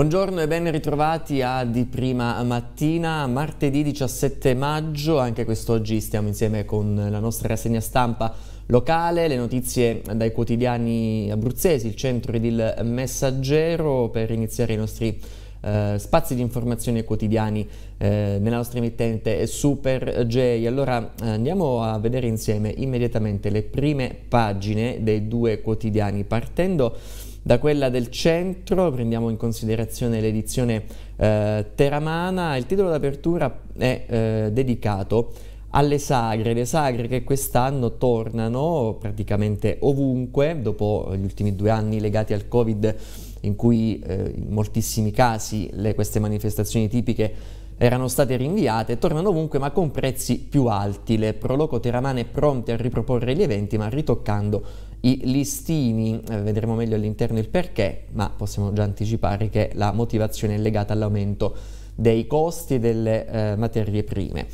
Buongiorno e ben ritrovati a Di Prima Mattina, martedì 17 maggio, anche quest'oggi stiamo insieme con la nostra rassegna stampa locale, le notizie dai quotidiani abruzzesi, il centro ed il messaggero per iniziare i nostri eh, spazi di informazione quotidiani eh, nella nostra emittente Super J. Allora andiamo a vedere insieme immediatamente le prime pagine dei due quotidiani partendo da quella del centro prendiamo in considerazione l'edizione eh, Teramana, il titolo d'apertura è eh, dedicato alle sagre, le sagre che quest'anno tornano praticamente ovunque dopo gli ultimi due anni legati al Covid in cui eh, in moltissimi casi le, queste manifestazioni tipiche erano state rinviate e tornano ovunque ma con prezzi più alti. Le Proloco Teramane pronte a riproporre gli eventi ma ritoccando i listini, eh, vedremo meglio all'interno il perché, ma possiamo già anticipare che la motivazione è legata all'aumento dei costi delle eh, materie prime.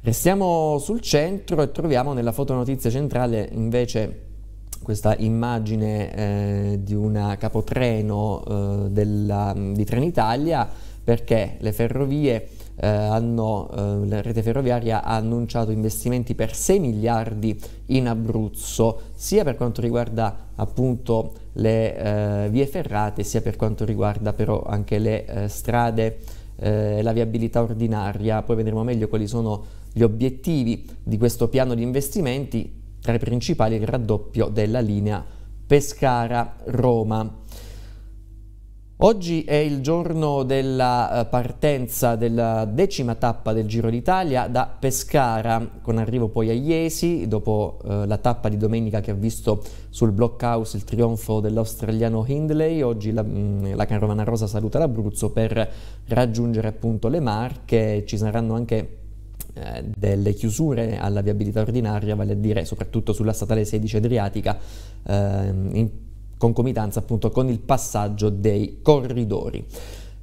Restiamo sul centro e troviamo nella fotonotizia centrale invece questa immagine eh, di un capotreno eh, della, di Trenitalia perché le ferrovie eh, hanno, eh, la rete ferroviaria ha annunciato investimenti per 6 miliardi in Abruzzo, sia per quanto riguarda appunto le eh, vie ferrate, sia per quanto riguarda però anche le eh, strade eh, e la viabilità ordinaria. Poi vedremo meglio quali sono gli obiettivi di questo piano di investimenti, tra i principali il raddoppio della linea Pescara-Roma. Oggi è il giorno della eh, partenza della decima tappa del Giro d'Italia da Pescara, con arrivo poi a Iesi, dopo eh, la tappa di domenica che ha visto sul blockhouse il trionfo dell'australiano Hindley. Oggi la, mm, la Carovana Rosa saluta l'Abruzzo per raggiungere appunto le Marche, ci saranno anche eh, delle chiusure alla viabilità ordinaria, vale a dire soprattutto sulla statale 16 Adriatica, eh, in concomitanza appunto con il passaggio dei corridori.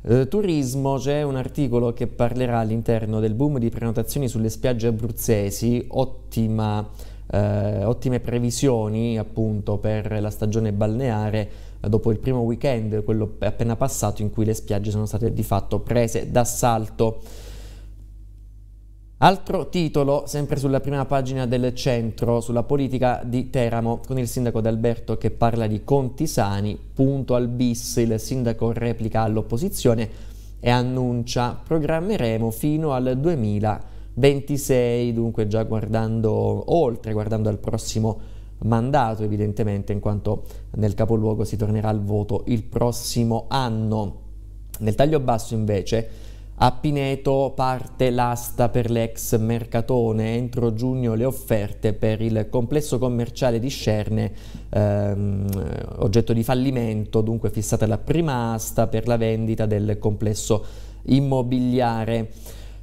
Eh, turismo c'è un articolo che parlerà all'interno del boom di prenotazioni sulle spiagge abruzzesi, ottima, eh, ottime previsioni appunto per la stagione balneare eh, dopo il primo weekend, quello appena passato in cui le spiagge sono state di fatto prese d'assalto. Altro titolo, sempre sulla prima pagina del centro, sulla politica di Teramo, con il sindaco D'Alberto che parla di conti sani, punto al bis, il sindaco replica all'opposizione e annuncia programmeremo fino al 2026, dunque già guardando oltre, guardando al prossimo mandato evidentemente, in quanto nel capoluogo si tornerà al voto il prossimo anno. Nel taglio basso invece a Pineto parte l'asta per l'ex Mercatone, entro giugno le offerte per il complesso commerciale di Scerne, ehm, oggetto di fallimento, dunque fissata la prima asta per la vendita del complesso immobiliare.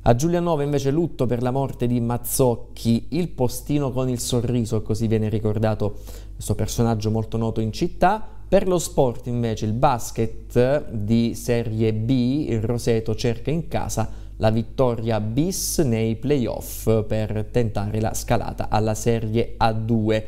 A Giulianova invece lutto per la morte di Mazzocchi, il postino con il sorriso, così viene ricordato questo personaggio molto noto in città. Per lo sport invece il basket di Serie B, il Roseto cerca in casa la vittoria bis nei playoff per tentare la scalata alla Serie A2.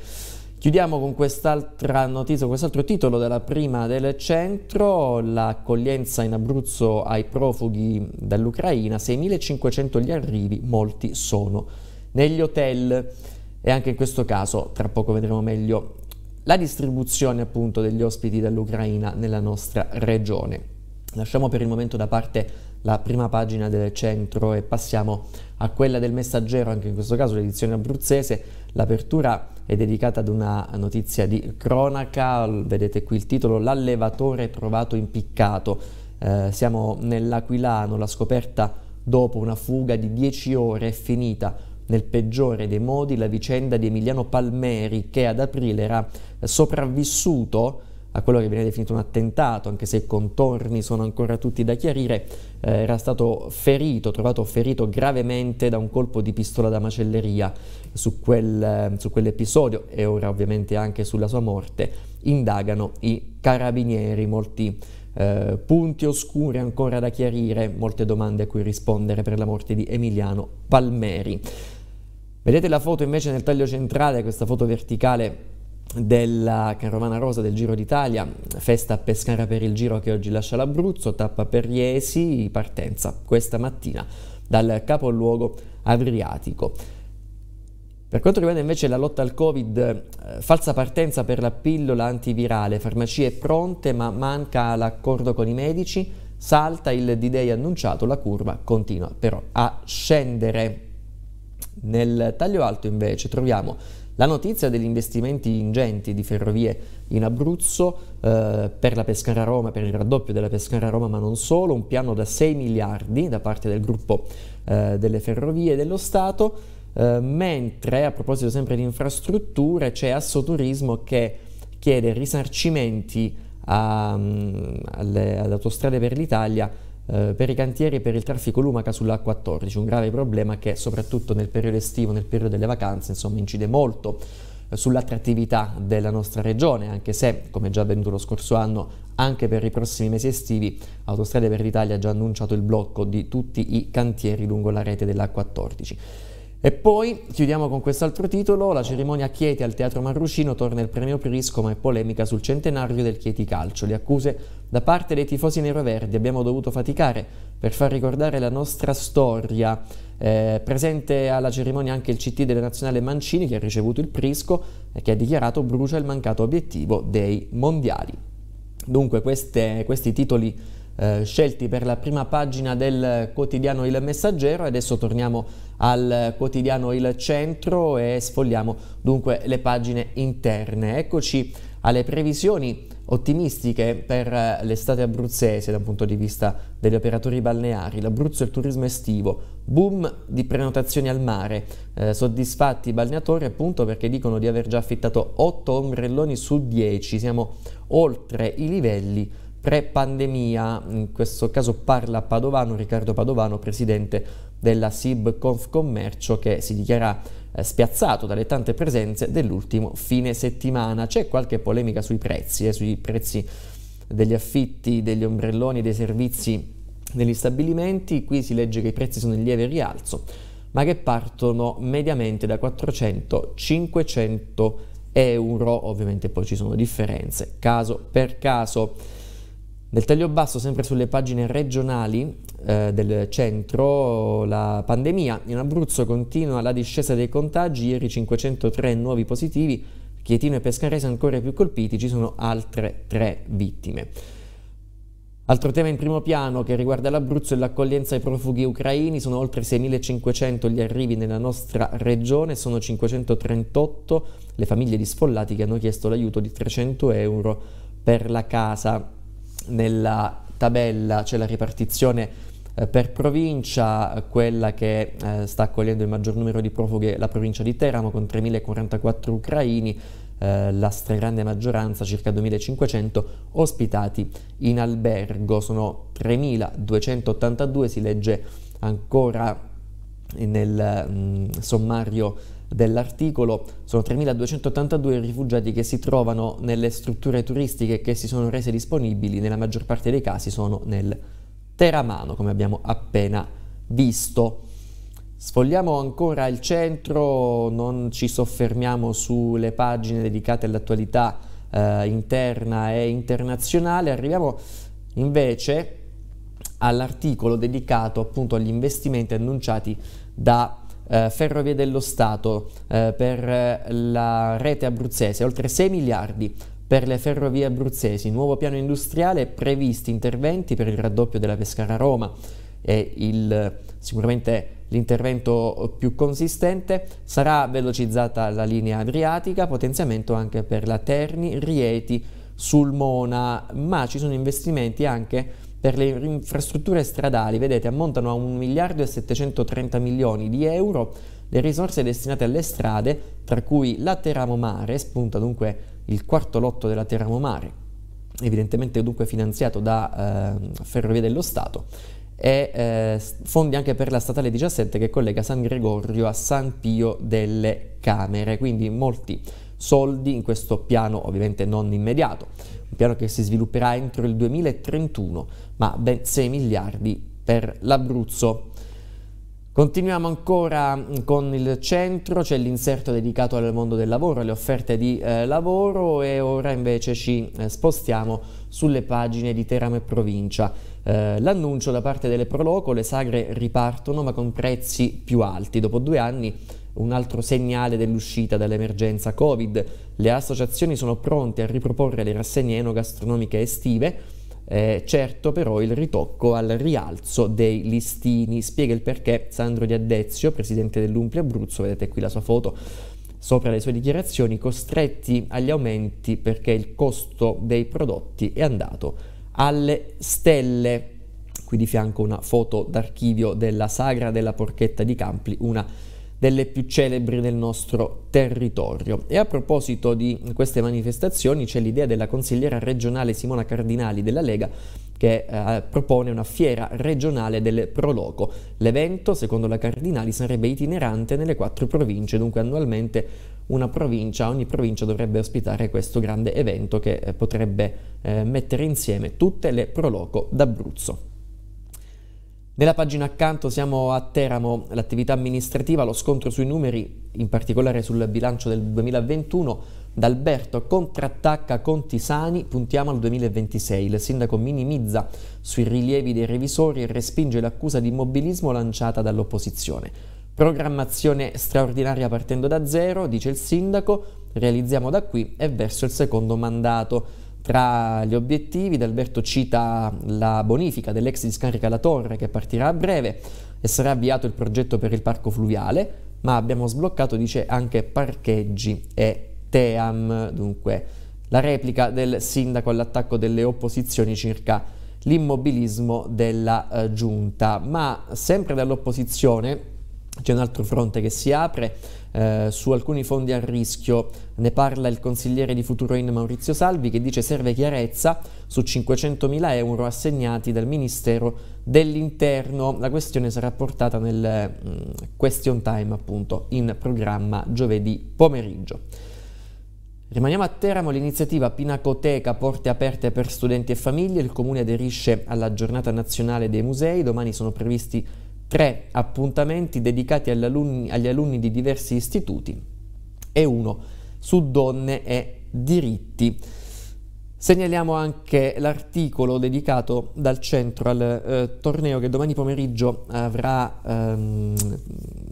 Chiudiamo con quest'altra notizia, quest'altro titolo della prima del centro, l'accoglienza in Abruzzo ai profughi dall'Ucraina, 6.500 gli arrivi, molti sono negli hotel e anche in questo caso tra poco vedremo meglio la distribuzione appunto degli ospiti dall'Ucraina nella nostra regione. Lasciamo per il momento da parte la prima pagina del centro e passiamo a quella del messaggero, anche in questo caso l'edizione abruzzese, l'apertura è dedicata ad una notizia di cronaca, vedete qui il titolo L'allevatore trovato impiccato. Eh, siamo nell'Aquilano, la scoperta dopo una fuga di 10 ore è finita nel peggiore dei modi la vicenda di Emiliano Palmeri che ad aprile era sopravvissuto a quello che viene definito un attentato, anche se i contorni sono ancora tutti da chiarire, eh, era stato ferito, trovato ferito gravemente da un colpo di pistola da macelleria su, quel, eh, su quell'episodio e ora ovviamente anche sulla sua morte, indagano i carabinieri, molti eh, punti oscuri ancora da chiarire, molte domande a cui rispondere per la morte di Emiliano Palmeri. Vedete la foto invece nel taglio centrale, questa foto verticale della Carovana Rosa del Giro d'Italia, festa a Pescara per il giro che oggi lascia l'Abruzzo, tappa per Riesi, partenza questa mattina dal capoluogo adriatico. Per quanto riguarda invece la lotta al Covid, eh, falsa partenza per la pillola antivirale, farmacie pronte ma manca l'accordo con i medici, salta il D-Day annunciato, la curva continua però a scendere. Nel taglio alto invece troviamo la notizia degli investimenti ingenti di ferrovie in Abruzzo eh, per la Pescara Roma, per il raddoppio della Pescara Roma, ma non solo, un piano da 6 miliardi da parte del gruppo eh, delle ferrovie dello Stato, eh, mentre a proposito sempre di infrastrutture c'è Assoturismo che chiede risarcimenti a, mm, alle, alle autostrade per l'Italia eh, per i cantieri e per il traffico lumaca sulla A14, un grave problema che soprattutto nel periodo estivo, nel periodo delle vacanze, insomma, incide molto eh, sull'attrattività della nostra regione, anche se, come già avvenuto lo scorso anno, anche per i prossimi mesi estivi, Autostrade per l'Italia ha già annunciato il blocco di tutti i cantieri lungo la rete della A14. E poi chiudiamo con quest'altro titolo, la cerimonia Chieti al Teatro Marrucino torna il premio Prisco ma è polemica sul centenario del Chieti Calcio. Le accuse da parte dei tifosi neroverdi abbiamo dovuto faticare per far ricordare la nostra storia. Eh, presente alla cerimonia anche il CT della Nazionale Mancini che ha ricevuto il Prisco e che ha dichiarato brucia il mancato obiettivo dei mondiali. Dunque queste, questi titoli eh, scelti per la prima pagina del quotidiano Il Messaggero adesso torniamo al quotidiano Il Centro e sfogliamo dunque le pagine interne. Eccoci alle previsioni ottimistiche per eh, l'estate abruzzese dal punto di vista degli operatori balneari. L'Abruzzo e il turismo estivo, boom di prenotazioni al mare, eh, soddisfatti i balneatori appunto perché dicono di aver già affittato 8 ombrelloni su 10, siamo oltre i livelli pre-pandemia, in questo caso parla Padovano, Riccardo Padovano, presidente della SIB Confcommercio che si dichiara eh, spiazzato dalle tante presenze dell'ultimo fine settimana. C'è qualche polemica sui prezzi, eh, sui prezzi degli affitti, degli ombrelloni, dei servizi negli stabilimenti, qui si legge che i prezzi sono in lieve rialzo, ma che partono mediamente da 400-500 euro, ovviamente poi ci sono differenze caso per caso. Nel taglio basso, sempre sulle pagine regionali eh, del centro, la pandemia. In Abruzzo continua la discesa dei contagi, ieri 503 nuovi positivi, Chietino e Pescarese ancora più colpiti, ci sono altre tre vittime. Altro tema in primo piano che riguarda l'Abruzzo è l'accoglienza ai profughi ucraini, sono oltre 6.500 gli arrivi nella nostra regione, sono 538 le famiglie di sfollati che hanno chiesto l'aiuto di 300 euro per la casa nella tabella c'è la ripartizione eh, per provincia, quella che eh, sta accogliendo il maggior numero di profughi è la provincia di Teramo con 3.044 ucraini, eh, la stragrande maggioranza, circa 2.500, ospitati in albergo. Sono 3.282, si legge ancora nel mh, mm, sommario dell'articolo sono 3.282 i rifugiati che si trovano nelle strutture turistiche che si sono rese disponibili, nella maggior parte dei casi sono nel Teramano, come abbiamo appena visto. Sfogliamo ancora il centro, non ci soffermiamo sulle pagine dedicate all'attualità eh, interna e internazionale, arriviamo invece all'articolo dedicato appunto agli investimenti annunciati da eh, Ferrovie dello Stato, eh, per la rete abruzzese, oltre 6 miliardi per le ferrovie abruzzesi, nuovo piano industriale, previsti interventi per il raddoppio della Pescara-Roma e il, sicuramente l'intervento più consistente, sarà velocizzata la linea adriatica, potenziamento anche per la Terni, Rieti, Sulmona, ma ci sono investimenti anche per le infrastrutture stradali, vedete, ammontano a 1 miliardo e 730 milioni di euro le risorse destinate alle strade, tra cui la Teramo Mare, spunta dunque il quarto lotto della Teramo Mare, evidentemente dunque finanziato da eh, Ferrovie dello Stato, e eh, fondi anche per la statale 17 che collega San Gregorio a San Pio delle Camere, quindi molti soldi in questo piano ovviamente non immediato piano che si svilupperà entro il 2031, ma ben 6 miliardi per l'Abruzzo. Continuiamo ancora mm, con il centro, c'è l'inserto dedicato al mondo del lavoro, alle offerte di eh, lavoro e ora invece ci eh, spostiamo sulle pagine di Teramo e provincia. Eh, l'annuncio da parte delle Proloco, le sagre ripartono ma con prezzi più alti. Dopo due anni un altro segnale dell'uscita dall'emergenza Covid. Le associazioni sono pronte a riproporre le rassegne enogastronomiche estive, eh, certo però il ritocco al rialzo dei listini. Spiega il perché Sandro Di Addezio, presidente dell'Umpli Abruzzo, vedete qui la sua foto, sopra le sue dichiarazioni, costretti agli aumenti perché il costo dei prodotti è andato alle stelle. Qui di fianco una foto d'archivio della sagra della porchetta di Campli, una delle più celebri del nostro territorio. E a proposito di queste manifestazioni c'è l'idea della consigliera regionale Simona Cardinali della Lega che eh, propone una fiera regionale del Proloco. L'evento, secondo la Cardinali, sarebbe itinerante nelle quattro province, dunque annualmente una provincia, ogni provincia dovrebbe ospitare questo grande evento che eh, potrebbe eh, mettere insieme tutte le Proloco d'Abruzzo. Nella pagina accanto siamo a Teramo, l'attività amministrativa, lo scontro sui numeri, in particolare sul bilancio del 2021. D'Alberto contrattacca Conti Sani, puntiamo al 2026. Il sindaco minimizza sui rilievi dei revisori e respinge l'accusa di immobilismo lanciata dall'opposizione. Programmazione straordinaria partendo da zero, dice il sindaco, realizziamo da qui e verso il secondo mandato. Tra gli obiettivi, D'Alberto cita la bonifica dell'ex discarica La Torre che partirà a breve e sarà avviato il progetto per il parco fluviale, ma abbiamo sbloccato, dice, anche parcheggi e TEAM, dunque la replica del sindaco all'attacco delle opposizioni circa l'immobilismo della eh, giunta. Ma sempre dall'opposizione c'è un altro fronte che si apre eh, su alcuni fondi a rischio. Ne parla il consigliere di Futuro Futuroin Maurizio Salvi che dice serve chiarezza su 500.000 euro assegnati dal Ministero dell'Interno. La questione sarà portata nel mh, mm, question time appunto in programma giovedì pomeriggio. Rimaniamo a Teramo, l'iniziativa Pinacoteca Porte Aperte per Studenti e Famiglie, il Comune aderisce alla giornata nazionale dei musei, domani sono previsti tre appuntamenti dedicati agli alunni, agli alunni di diversi istituti e uno su donne e diritti. Segnaliamo anche l'articolo dedicato dal centro al eh, torneo che domani pomeriggio avrà, ehm,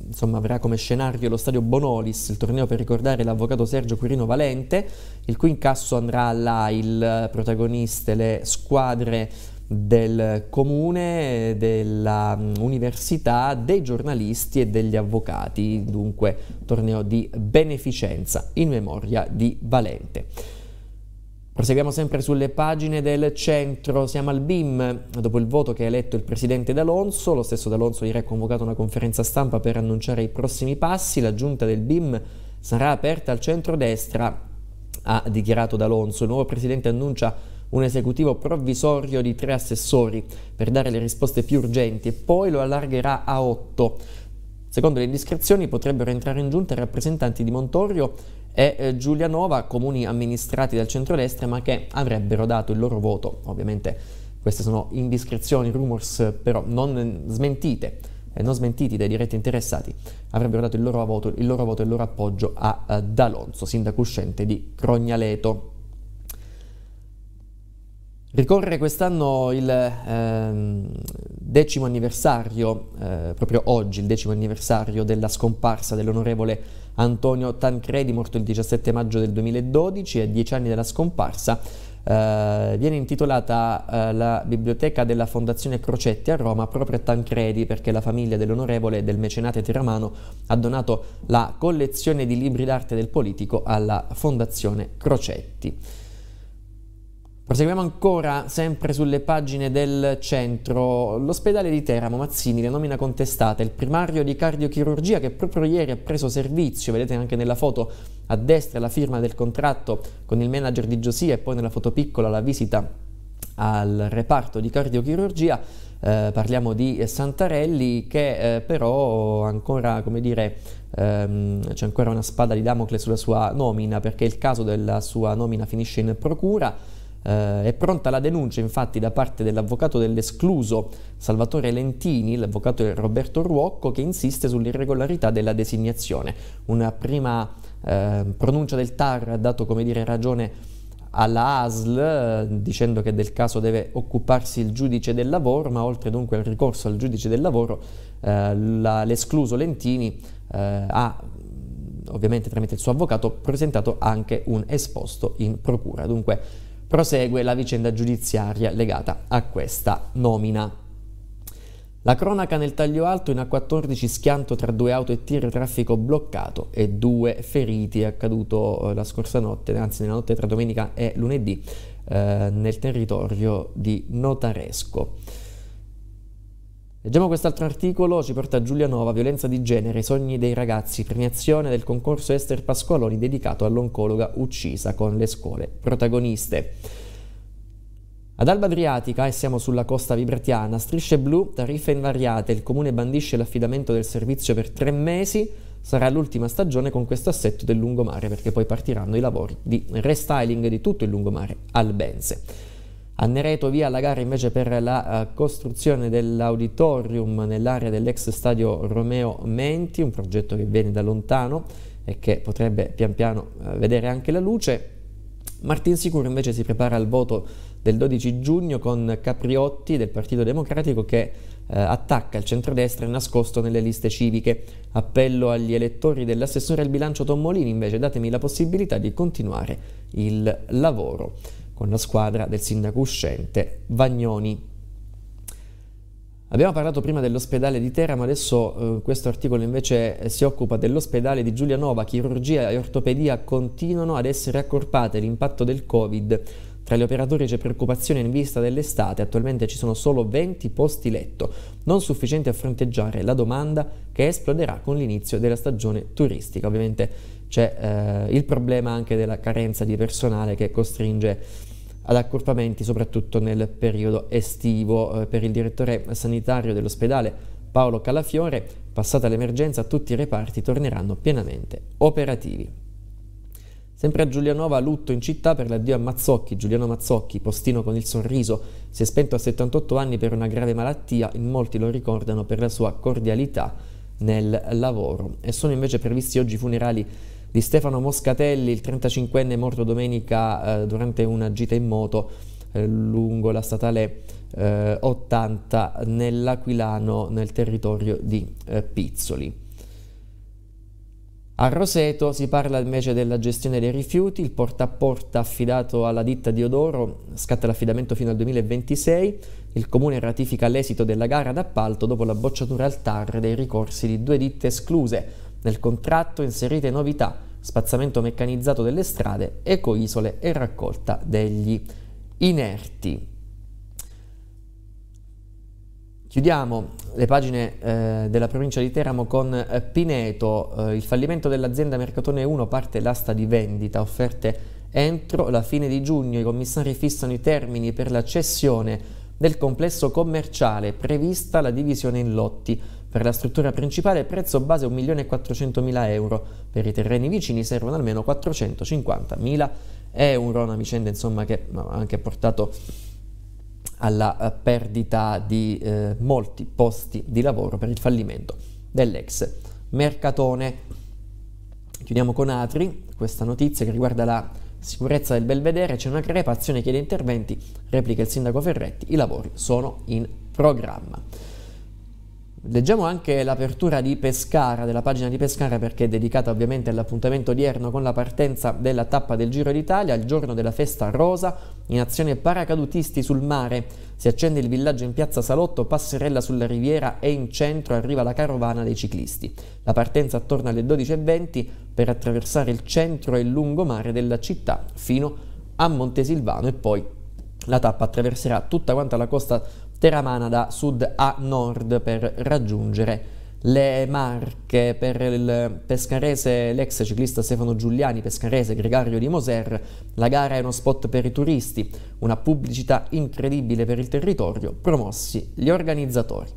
insomma, avrà, come scenario lo stadio Bonolis, il torneo per ricordare l'avvocato Sergio Quirino Valente, il cui incasso andrà all'AIL, protagoniste le squadre del comune, dell'università, mm, dei giornalisti e degli avvocati, dunque torneo di beneficenza in memoria di Valente. Proseguiamo sempre sulle pagine del centro, siamo al BIM, dopo il voto che ha eletto il presidente D'Alonso, lo stesso D'Alonso ieri ha convocato una conferenza stampa per annunciare i prossimi passi, la giunta del BIM sarà aperta al centro-destra, ha dichiarato D'Alonso, il nuovo presidente annuncia un esecutivo provvisorio di tre assessori per dare le risposte più urgenti e poi lo allargherà a otto. Secondo le indiscrezioni potrebbero entrare in giunta i rappresentanti di Montorio e eh, Giulianova, comuni amministrati dal centrodestra ma che avrebbero dato il loro voto. Ovviamente queste sono indiscrezioni, rumors però non smentite eh, non smentiti dai diretti interessati, avrebbero dato il loro voto, il loro, voto e il loro appoggio a, a eh, D'Alonso, sindaco uscente di Crognaleto. Ricorre quest'anno il ehm, decimo anniversario, eh, proprio oggi, il decimo anniversario della scomparsa dell'onorevole Antonio Tancredi, morto il 17 maggio del 2012, a dieci anni dalla scomparsa. Eh, viene intitolata eh, la biblioteca della Fondazione Crocetti a Roma proprio a Tancredi perché la famiglia dell'onorevole del mecenate tiramano ha donato la collezione di libri d'arte del politico alla Fondazione Crocetti. Proseguiamo ancora sempre sulle pagine del centro. L'ospedale di Teramo Mazzini, la nomina contestata, il primario di cardiochirurgia che proprio ieri ha preso servizio, vedete anche nella foto a destra la firma del contratto con il manager di Giosia e poi nella foto piccola la visita al reparto di cardiochirurgia. Eh, parliamo di Santarelli che eh, però ancora, come dire, ehm, c'è ancora una spada di Damocle sulla sua nomina perché il caso della sua nomina finisce in procura. Eh, è pronta la denuncia infatti da parte dell'avvocato dell'escluso Salvatore Lentini, l'avvocato Roberto Ruocco, che insiste sull'irregolarità della designazione. Una prima eh, pronuncia del TAR ha dato come dire ragione alla ASL eh, dicendo che del caso deve occuparsi il giudice del lavoro, ma oltre dunque al ricorso al giudice del lavoro, eh, la, l'escluso Lentini eh, ha ovviamente tramite il suo avvocato presentato anche un esposto in procura. Dunque prosegue la vicenda giudiziaria legata a questa nomina. La cronaca nel taglio alto in A14 schianto tra due auto e tir, traffico bloccato e due feriti, accaduto eh, la scorsa notte, anzi nella notte tra domenica e lunedì, eh, nel territorio di Notaresco. Leggiamo quest'altro articolo, ci porta Giulia Nova, violenza di genere, i sogni dei ragazzi, premiazione del concorso Ester Pasqualoni dedicato all'oncologa uccisa con le scuole protagoniste. Ad Alba Adriatica, e siamo sulla costa vibratiana, strisce blu, tariffe invariate, il comune bandisce l'affidamento del servizio per tre mesi, sarà l'ultima stagione con questo assetto del lungomare perché poi partiranno i lavori di restyling di tutto il lungomare albense. A Nereto via la gara invece per la uh, costruzione dell'auditorium nell'area dell'ex stadio Romeo Menti, un progetto che viene da lontano e che potrebbe pian piano uh, vedere anche la luce. Martin Sicuro invece si prepara al voto del 12 giugno con Capriotti del Partito Democratico che eh, attacca il centrodestra nascosto nelle liste civiche. Appello agli elettori dell'assessore al bilancio Tommolini invece datemi la possibilità di continuare il lavoro con la squadra del sindaco uscente Vagnoni. Abbiamo parlato prima dell'ospedale di Teramo, adesso eh, questo articolo invece eh, si occupa dell'ospedale di Giulianova. Chirurgia e ortopedia continuano ad essere accorpate l'impatto del Covid. Tra gli operatori c'è preoccupazione in vista dell'estate, attualmente ci sono solo 20 posti letto, non sufficienti a fronteggiare la domanda che esploderà con l'inizio della stagione turistica. Ovviamente c'è eh, il problema anche della carenza di personale che costringe ad accorpamenti soprattutto nel periodo estivo. Eh, per il direttore sanitario dell'ospedale Paolo Calafiore, passata l'emergenza, tutti i reparti torneranno pienamente operativi. Sempre a Giulianova, lutto in città per l'addio a Mazzocchi. Giuliano Mazzocchi, postino con il sorriso, si è spento a 78 anni per una grave malattia. In molti lo ricordano per la sua cordialità nel lavoro. E sono invece previsti oggi funerali di Stefano Moscatelli, il 35enne morto domenica eh, durante una gita in moto eh, lungo la statale eh, 80 nell'Aquilano nel territorio di eh, Pizzoli. A Roseto si parla invece della gestione dei rifiuti, il porta a porta affidato alla ditta di Odoro scatta l'affidamento fino al 2026, il comune ratifica l'esito della gara d'appalto dopo la bocciatura al TAR dei ricorsi di due ditte escluse. Nel contratto inserite novità spazzamento meccanizzato delle strade, ecoisole e raccolta degli inerti. Chiudiamo le pagine eh, della provincia di Teramo con eh, Pineto, eh, il fallimento dell'azienda Mercatone 1 parte l'asta di vendita, offerte entro la fine di giugno, i commissari fissano i termini per la cessione del complesso commerciale, prevista la divisione in lotti. Per la struttura principale il prezzo base è 1.400.000 euro, per i terreni vicini servono almeno 450.000 euro, una vicenda insomma che ha anche portato alla eh, perdita di eh, molti posti di lavoro per il fallimento dell'ex mercatone. Chiudiamo con Atri, questa notizia che riguarda la sicurezza del Belvedere, c'è una crepa, azione chiede interventi, replica il sindaco Ferretti, i lavori sono in programma. Leggiamo anche l'apertura di Pescara, della pagina di Pescara perché è dedicata ovviamente all'appuntamento odierno con la partenza della tappa del Giro d'Italia, il giorno della festa rosa, in azione paracadutisti sul mare. Si accende il villaggio in piazza Salotto, passerella sulla riviera e in centro arriva la carovana dei ciclisti. La partenza attorno alle 12.20 per attraversare il centro e il lungomare della città fino a Montesilvano e poi la tappa attraverserà tutta quanta la costa Teramana da sud a nord per raggiungere le Marche per il pescarese, l'ex ciclista Stefano Giuliani, pescarese gregario di Moser, la gara è uno spot per i turisti, una pubblicità incredibile per il territorio, promossi gli organizzatori.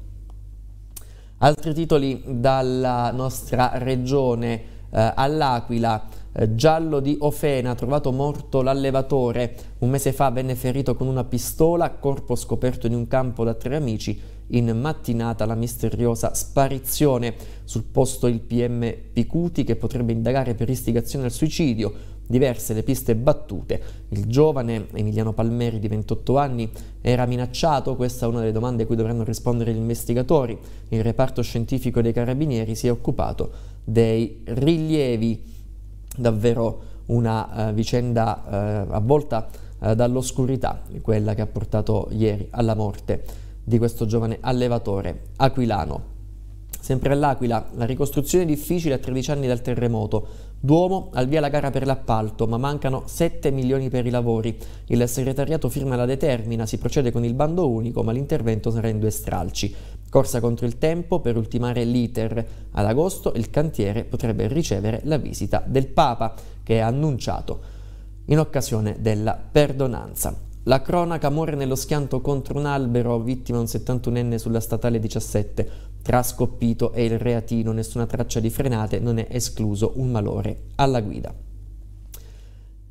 Altri titoli dalla nostra regione eh, all'Aquila, eh, giallo di Ofena, trovato morto l'allevatore. Un mese fa venne ferito con una pistola, corpo scoperto in un campo da tre amici. In mattinata la misteriosa sparizione. Sul posto il PM Picuti che potrebbe indagare per istigazione al suicidio. Diverse le piste battute. Il giovane Emiliano Palmeri di 28 anni era minacciato, questa è una delle domande a cui dovranno rispondere gli investigatori. Il reparto scientifico dei carabinieri si è occupato dei rilievi davvero una eh, vicenda eh, avvolta eh, dall'oscurità, quella che ha portato ieri alla morte di questo giovane allevatore aquilano. Sempre all'Aquila, la ricostruzione è difficile a 13 anni dal terremoto. Duomo al via la gara per l'appalto, ma mancano 7 milioni per i lavori. Il segretariato firma la determina, si procede con il bando unico, ma l'intervento sarà in due stralci. Corsa contro il tempo per ultimare l'iter. Ad agosto il cantiere potrebbe ricevere la visita del Papa, che è annunciato in occasione della perdonanza. La cronaca muore nello schianto contro un albero, vittima un 71enne sulla statale 17. Tra scoppito e il reatino, nessuna traccia di frenate, non è escluso un malore alla guida.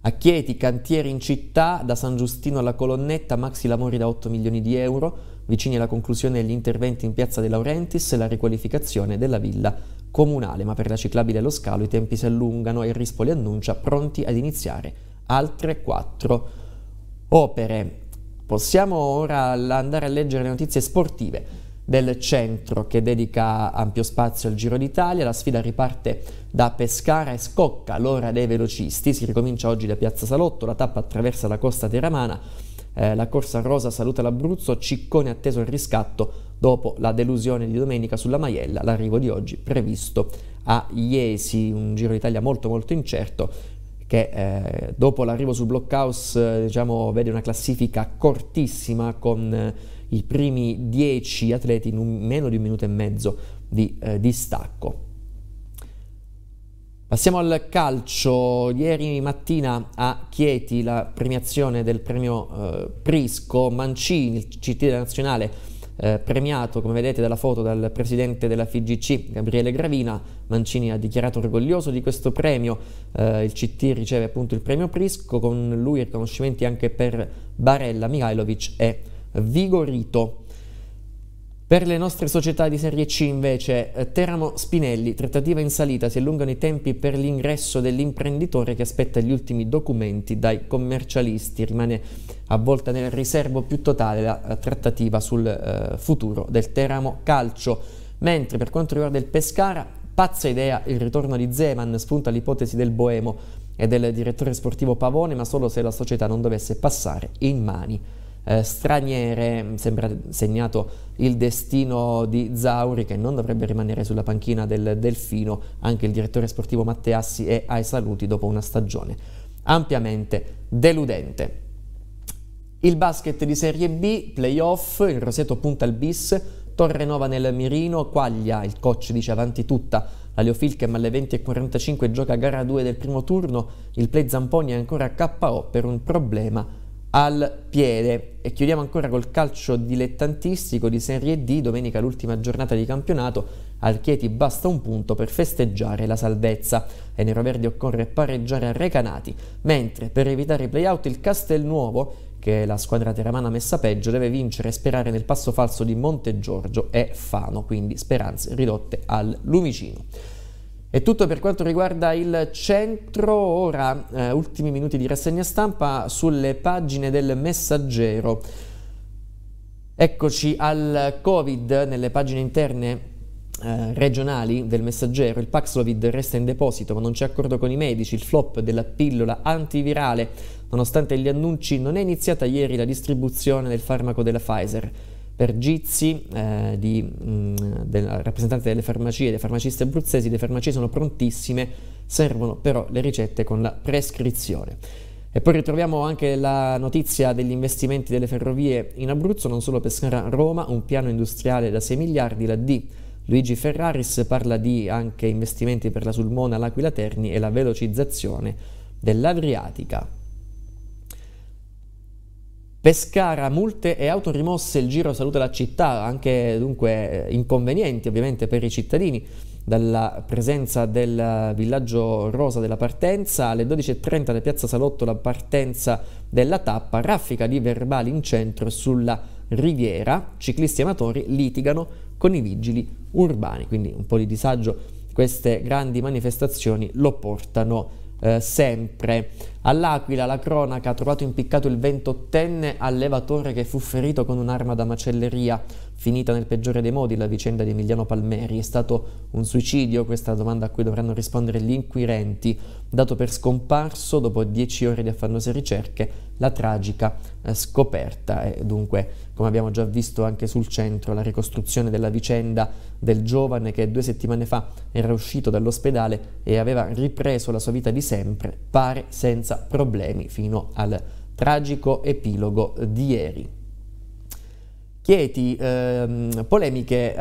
A Chieti, cantieri in città, da San Giustino alla Colonnetta, maxi lavori da 8 milioni di euro, vicini alla conclusione degli interventi in Piazza De Laurentiis e la riqualificazione della villa comunale, ma per la ciclabile e lo scalo i tempi si allungano e il Rispoli annuncia pronti ad iniziare altre quattro opere. Possiamo ora andare a leggere le notizie sportive del centro che dedica ampio spazio al Giro d'Italia. La sfida riparte da Pescara e scocca l'ora dei velocisti. Si ricomincia oggi da Piazza Salotto, la tappa attraversa la costa teramana. Eh, la corsa rosa saluta l'Abruzzo, Ciccone atteso il riscatto dopo la delusione di domenica sulla Maiella, l'arrivo di oggi previsto a Iesi, un Giro d'Italia molto molto incerto che eh, dopo l'arrivo sul blockhouse eh, diciamo, vede una classifica cortissima con eh, i primi 10 atleti in un, meno di un minuto e mezzo di eh, distacco. Passiamo al calcio. Ieri mattina a Chieti la premiazione del premio eh, Prisco Mancini, il CT della nazionale, eh, premiato come vedete dalla foto dal presidente della FIGC Gabriele Gravina. Mancini ha dichiarato orgoglioso di questo premio. Eh, il CT riceve appunto il premio Prisco, con lui riconoscimenti anche per Barella, Mihailovic e Vigorito. Per le nostre società di Serie C invece, eh, Teramo Spinelli, trattativa in salita, si allungano i tempi per l'ingresso dell'imprenditore che aspetta gli ultimi documenti dai commercialisti, rimane avvolta nel riservo più totale la eh, trattativa sul eh, futuro del Teramo Calcio, mentre per quanto riguarda il Pescara, pazza idea il ritorno di Zeman, spunta l'ipotesi del Boemo e del direttore sportivo Pavone, ma solo se la società non dovesse passare in mani eh, straniere, sembra segnato il destino di Zauri che non dovrebbe rimanere sulla panchina del Delfino, anche il direttore sportivo Matteassi è ai saluti dopo una stagione ampiamente deludente. Il basket di Serie B, playoff, il Roseto punta al bis, Torrenova nel mirino, Quaglia, il coach dice avanti tutta, la Leofilchem alle 20.45 gioca gara 2 del primo turno, il play Zamponi è ancora KO per un problema al piede e chiudiamo ancora col calcio dilettantistico di Serie D, domenica l'ultima giornata di campionato, al Chieti basta un punto per festeggiare la salvezza. Ai neroverdi occorre pareggiare a Recanati, mentre per evitare i playout il Castelnuovo, che è la squadra teramana messa peggio, deve vincere e sperare nel passo falso di Monte Giorgio e Fano, quindi speranze ridotte al lumicino. È tutto per quanto riguarda il centro, ora eh, ultimi minuti di rassegna stampa sulle pagine del messaggero. Eccoci al Covid nelle pagine interne eh, regionali del messaggero, il Paxlovid resta in deposito ma non c'è accordo con i medici, il flop della pillola antivirale, nonostante gli annunci non è iniziata ieri la distribuzione del farmaco della Pfizer per Gizzi, eh, di, mh, mm, del rappresentante delle farmacie, dei farmacisti abruzzesi, le farmacie sono prontissime, servono però le ricette con la prescrizione. E poi ritroviamo anche la notizia degli investimenti delle ferrovie in Abruzzo, non solo Pescara-Roma, un piano industriale da 6 miliardi, la D. Luigi Ferraris parla di anche investimenti per la Sulmona, l'Aquila Terni e la velocizzazione dell'Adriatica. Pescara, multe e auto rimosse, il giro salute la città, anche dunque inconvenienti ovviamente per i cittadini dalla presenza del villaggio rosa della partenza, alle 12.30 da Piazza Salotto la partenza della tappa, raffica di verbali in centro sulla riviera, ciclisti amatori litigano con i vigili urbani, quindi un po' di disagio queste grandi manifestazioni lo portano eh, sempre. All'Aquila la cronaca ha trovato impiccato il 28enne allevatore che fu ferito con un'arma da macelleria finita nel peggiore dei modi la vicenda di Emiliano Palmeri? È stato un suicidio? Questa domanda a cui dovranno rispondere gli inquirenti, dato per scomparso dopo dieci ore di affannose ricerche la tragica eh, scoperta. E dunque, come abbiamo già visto anche sul centro, la ricostruzione della vicenda del giovane che due settimane fa era uscito dall'ospedale e aveva ripreso la sua vita di sempre, pare senza problemi, fino al tragico epilogo di ieri. Chieti, ehm, polemiche eh,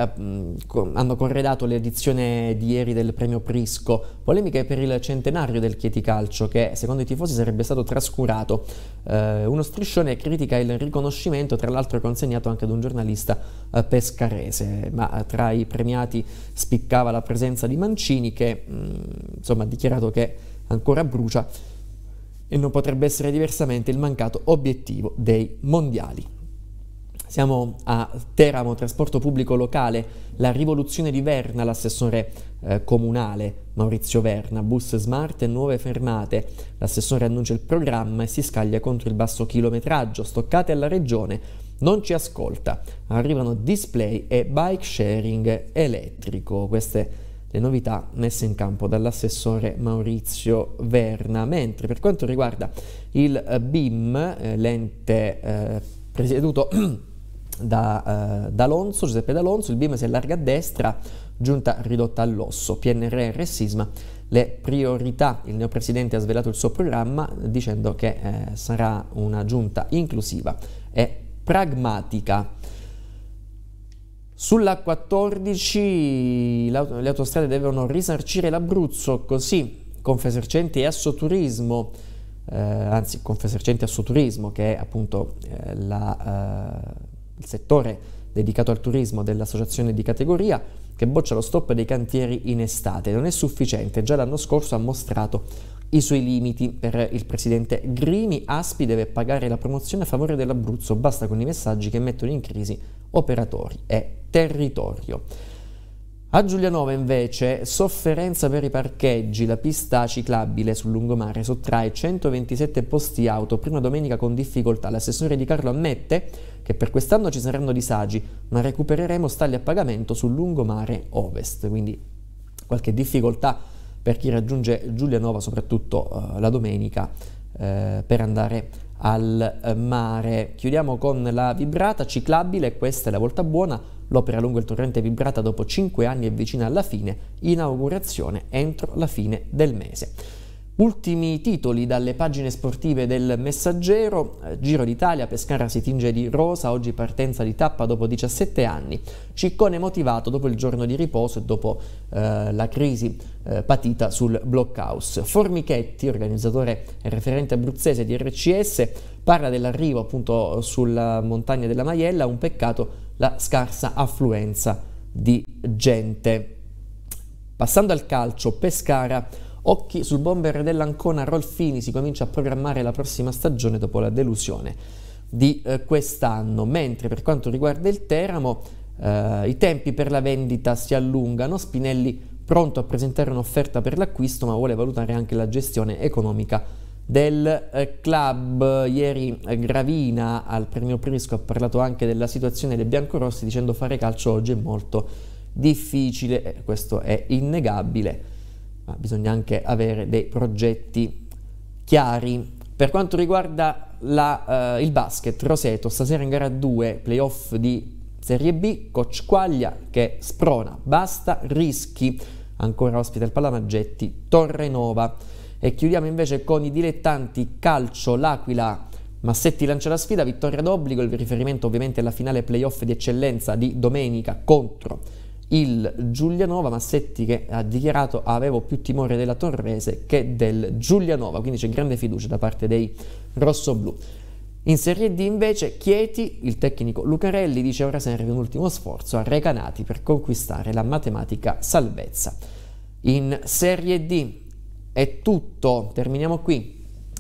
hanno corredato l'edizione di ieri del premio Prisco, polemiche per il centenario del Chieti Calcio che secondo i tifosi sarebbe stato trascurato. Eh, uno striscione critica il riconoscimento, tra l'altro consegnato anche ad un giornalista eh, pescarese, ma eh, tra i premiati spiccava la presenza di Mancini che mh, insomma, ha dichiarato che ancora brucia e non potrebbe essere diversamente il mancato obiettivo dei mondiali. Siamo a Teramo, trasporto pubblico locale, la rivoluzione di Verna, l'assessore eh, comunale Maurizio Verna, bus smart e nuove fermate. L'assessore annuncia il programma e si scaglia contro il basso chilometraggio, stoccate alla regione, non ci ascolta. Arrivano display e bike sharing elettrico. Queste le novità messe in campo dall'assessore Maurizio Verna. Mentre per quanto riguarda il eh, BIM, eh, l'ente eh, presieduto da, eh, da Alonso, Giuseppe D'Alonso, il BIM si allarga a destra, giunta ridotta all'osso, PNRR e sisma le priorità. Il neopresidente ha svelato il suo programma dicendo che eh, sarà una giunta inclusiva e pragmatica. Sulla 14 le autostrade devono risarcire l'Abruzzo, così Confesercenti e Assoturismo, eh, anzi Confesercenti e Assoturismo che è appunto eh, la eh, il settore dedicato al turismo dell'associazione di categoria, che boccia lo stop dei cantieri in estate. Non è sufficiente, già l'anno scorso ha mostrato i suoi limiti per il presidente Grimi. Aspi deve pagare la promozione a favore dell'Abruzzo, basta con i messaggi che mettono in crisi operatori e territorio. A Giulianova invece sofferenza per i parcheggi, la pista ciclabile sul lungomare sottrae 127 posti auto, prima domenica con difficoltà. L'assessore Di Carlo ammette che per quest'anno ci saranno disagi, ma recupereremo stalli a pagamento sul lungomare ovest, quindi qualche difficoltà per chi raggiunge Giulianova soprattutto eh, la domenica eh, per andare al eh, mare. Chiudiamo con la vibrata ciclabile, questa è la volta buona, l'opera lungo il torrente vibrata dopo 5 anni è vicina alla fine, inaugurazione entro la fine del mese. Ultimi titoli dalle pagine sportive del Messaggero, eh, Giro d'Italia, Pescara si tinge di rosa, oggi partenza di tappa dopo 17 anni, Ciccone motivato dopo il giorno di riposo e dopo eh, la crisi eh, patita sul blockhouse. Formichetti, organizzatore e referente abruzzese di RCS, parla dell'arrivo appunto sulla montagna della Maiella, un peccato la scarsa affluenza di gente. Passando al calcio, Pescara Occhi sul bomber dell'Ancona Rolfini, si comincia a programmare la prossima stagione dopo la delusione di eh, quest'anno, mentre per quanto riguarda il Teramo eh, i tempi per la vendita si allungano, Spinelli pronto a presentare un'offerta per l'acquisto ma vuole valutare anche la gestione economica del eh, club. Ieri eh, Gravina al premio Prisco ha parlato anche della situazione dei biancorossi dicendo fare calcio oggi è molto difficile, eh, questo è innegabile ma bisogna anche avere dei progetti chiari. Per quanto riguarda la, uh, il basket, Roseto stasera in gara 2, playoff di Serie B, coach Quaglia che sprona, basta rischi, ancora ospite al Palamaggetti, Torrenova. E chiudiamo invece con i dilettanti Calcio, L'Aquila, Massetti lancia la sfida, vittoria d'obbligo, il riferimento ovviamente alla finale playoff di eccellenza di domenica contro il Giulianova Massetti che ha dichiarato avevo più timore della Torrese che del Giulianova, quindi c'è grande fiducia da parte dei rossoblù. In Serie D invece Chieti, il tecnico Lucarelli, dice ora serve un ultimo sforzo a Recanati per conquistare la matematica salvezza. In Serie D è tutto, terminiamo qui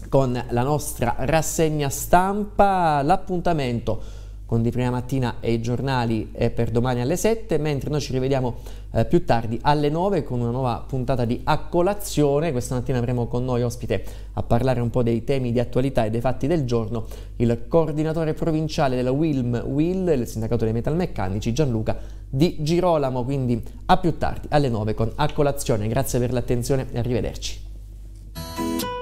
con la nostra rassegna stampa, l'appuntamento con di prima mattina e i giornali è per domani alle 7, mentre noi ci rivediamo eh, più tardi alle 9 con una nuova puntata di A Colazione. Questa mattina avremo con noi ospite a parlare un po' dei temi di attualità e dei fatti del giorno il coordinatore provinciale della Wilm Will, il sindacato dei metalmeccanici Gianluca Di Girolamo. Quindi a più tardi alle 9 con A Colazione. Grazie per l'attenzione e arrivederci.